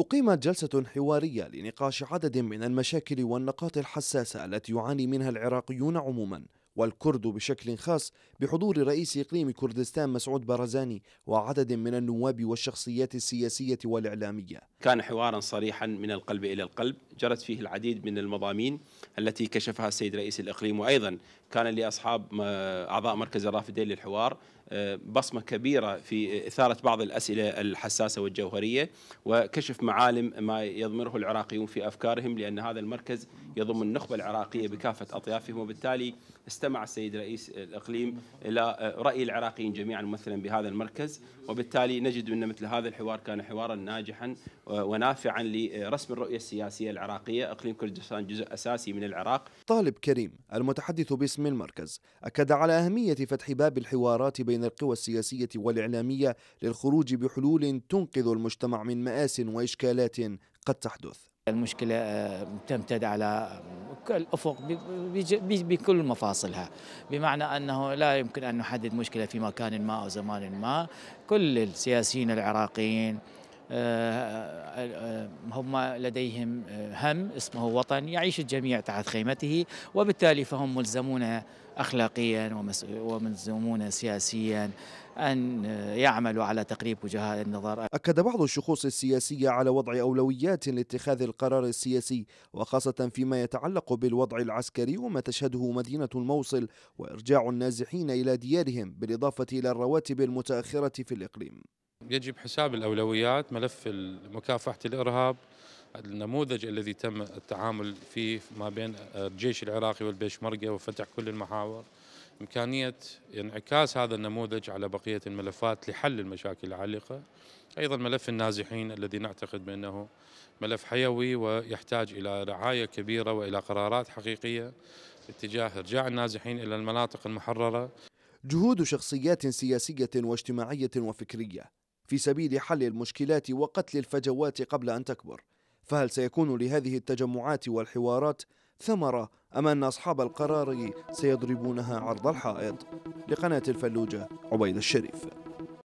أقيمت جلسة حوارية لنقاش عدد من المشاكل والنقاط الحساسة التي يعاني منها العراقيون عموما والكرد بشكل خاص بحضور رئيس إقليم كردستان مسعود برزاني وعدد من النواب والشخصيات السياسية والإعلامية كان حوارا صريحا من القلب إلى القلب جرت فيه العديد من المضامين التي كشفها السيد رئيس الإقليم وأيضا كان لأصحاب أعضاء مركز الرافدين للحوار آه، بصمة كبيرة في إثارة بعض الأسئلة الحساسة والجوهرية وكشف معالم ما يضمره العراقيون في أفكارهم لأن هذا المركز يضم النخبة العراقية بكافة أطيافهم وبالتالي استمع السيد رئيس الإقليم إلى آه، رأي العراقيين جميعا ممثلا بهذا المركز وبالتالي نجد أن مثل هذا الحوار كان حوارا ناجحا ونافعا لرسم الرؤية السياسية العراقية العراقية إقليم كردستان جزء أساسي من العراق طالب كريم المتحدث باسم المركز أكد على أهمية فتح باب الحوارات بين القوى السياسية والإعلامية للخروج بحلول تنقذ المجتمع من مآس وإشكالات قد تحدث المشكلة آه، تمتد على الأفق بكل مفاصلها بمعنى أنه لا يمكن أن نحدد مشكلة في مكان ما أو زمان ما كل السياسيين العراقيين آه، آه، آه، هم لديهم هم اسمه وطن يعيش الجميع تحت خيمته وبالتالي فهم ملزمون اخلاقيا وملزمون سياسيا ان يعملوا على تقريب وجهاء النظر. اكد بعض الشخوص السياسيه على وضع اولويات لاتخاذ القرار السياسي وخاصه فيما يتعلق بالوضع العسكري وما تشهده مدينه الموصل وارجاع النازحين الى ديارهم بالاضافه الى الرواتب المتاخره في الاقليم. يجب حساب الأولويات ملف مكافحة الإرهاب النموذج الذي تم التعامل فيه ما بين الجيش العراقي والبيشمركة وفتح كل المحاور إمكانية انعكاس هذا النموذج على بقية الملفات لحل المشاكل العالقة أيضا ملف النازحين الذي نعتقد بأنه ملف حيوي ويحتاج إلى رعاية كبيرة وإلى قرارات حقيقية اتجاه إرجاع النازحين إلى المناطق المحررة جهود شخصيات سياسية واجتماعية وفكرية في سبيل حل المشكلات وقتل الفجوات قبل أن تكبر فهل سيكون لهذه التجمعات والحوارات ثمرة أم أن أصحاب القرار سيضربونها عرض الحائط لقناة الفلوجة عبيد الشريف